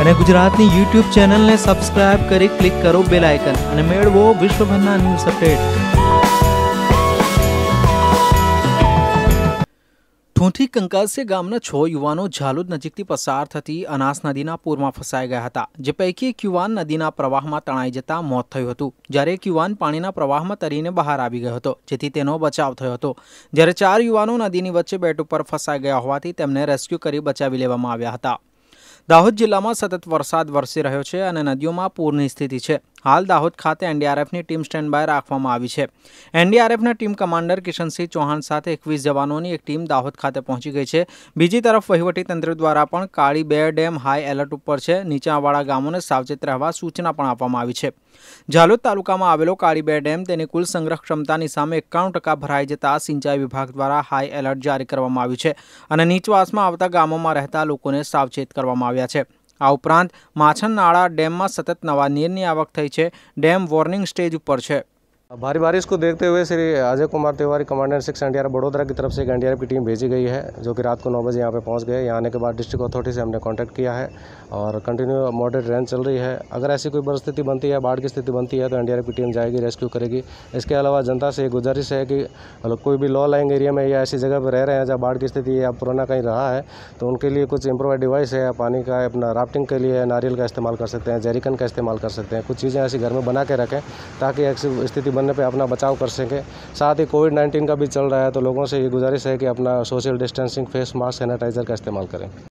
અને ગુજરાતની યુટ્યુબ ચેનલને સબસ્ક્રાઇબ કરી ક્લિક કરો બેલ આઇકન અને મેળવો વિશ્વભરના ન્યૂઝ અપડેટ ઠૂંઠી કંકાસિયા ગામના છ યુવાનો ઝાલુદ નજીકથી પસાર થતી અનાસ નદીના પૂરમાં ફસાઈ ગયા હતા જે પૈકી એક યુવાન નદીના પ્રવાહમાં તણાઈ જતા મોત થયું હતું જ્યારે એક યુવાન પાણીના પ્રવાહમાં તરીને બહાર આવી ગયો હતો જેથી તેનો બચાવ થયો હતો જ્યારે ચાર યુવાનો નદીની વચ્ચે બેટ ઉપર ફસાઈ ગયા હોવાથી તેમને રેસ્ક્યુ કરી બચાવી લેવામાં આવ્યા હતા દાહોદ જિલ્લામાં સતત વરસાદ વરસી રહ્યો છે અને નદીઓમાં પૂરની સ્થિતિ છે હાલ દાહોદ ખાતે એનડીઆરએફની ટીમ સ્ટેન્ડ બાય રાખવામાં આવી છે એનડીઆરએફના ટીમ કમાન્ડર કિશનસિંહ ચૌહાણ સાથે એકવીસ જવાનોની એક ટીમ દાહોદ ખાતે પહોંચી ગઈ છે બીજી તરફ તંત્ર દ્વારા પણ કાળી બે ડેમ હાઈ એલર્ટ ઉપર છે નીચાણવાળા ગામોને સાવચેત રહેવા સૂચના પણ આપવામાં આવી છે ઝાલોદ તાલુકામાં આવેલો કાળી બે ડેમ તેની કુલ સંગ્રહ ક્ષમતાની સામે એકાણું ટકા ભરાઈ જતા સિંચાઈ વિભાગ દ્વારા હાઈ એલર્ટ જારી કરવામાં આવ્યું છે અને નીચવાસમાં આવતા ગામોમાં રહેતા લોકોને સાવચેત કરવામાં આવ્યા છે આ ઉપરાંત માછનનાળા ડેમમાં સતત નવા નીરની આવક થઈ છે ડેમ વોર્નિંગ સ્ટેજ ઉપર છે भारी बारिश को देखते हुए Shri Ajay Kumar Tiwari commandant six N Vadodara की तरफ से एक एन की टीम भेजी गई है जो कि रात को नौ बजे यहाँ पे पहुँच गए यहाँ आने के बाद डिस्ट्रिक्ट अथॉरिटी से हमने कांटेक्ट किया है और कंटिन्यू मॉडरेट रेन चल रही है अगर ऐसी कोई परिस्थिति बनती है बाढ़ की स्थिति बनती है तो एन की टीम जाएगी रेस्क्यू करेगी इसके अलावा जनता से गुजारिश है कि मतलब कोई भी लॉ लाइंग एरिया में या ऐसी जगह पर रह रहे हैं जहाँ बाढ़ की स्थिति या पुराना कहीं रहा है तो उनके लिए कुछ इंप्रोवाइड डिवाइस है पानी का अपना राफ्टिंग के लिए नारियल का इस्तेमाल कर सकते हैं जेरिकन का इस्तेमाल कर सकते हैं कुछ चीज़ें ऐसी घर में बना के रखें ताकि ऐसी स्थिति बनने पे अपना बचाव कर सकें साथ ही कोविड नाइन्टीन का भी चल रहा है तो लोगों से ये गुजारिश है कि अपना social distancing face mask sanitiser का इस्तेमाल करें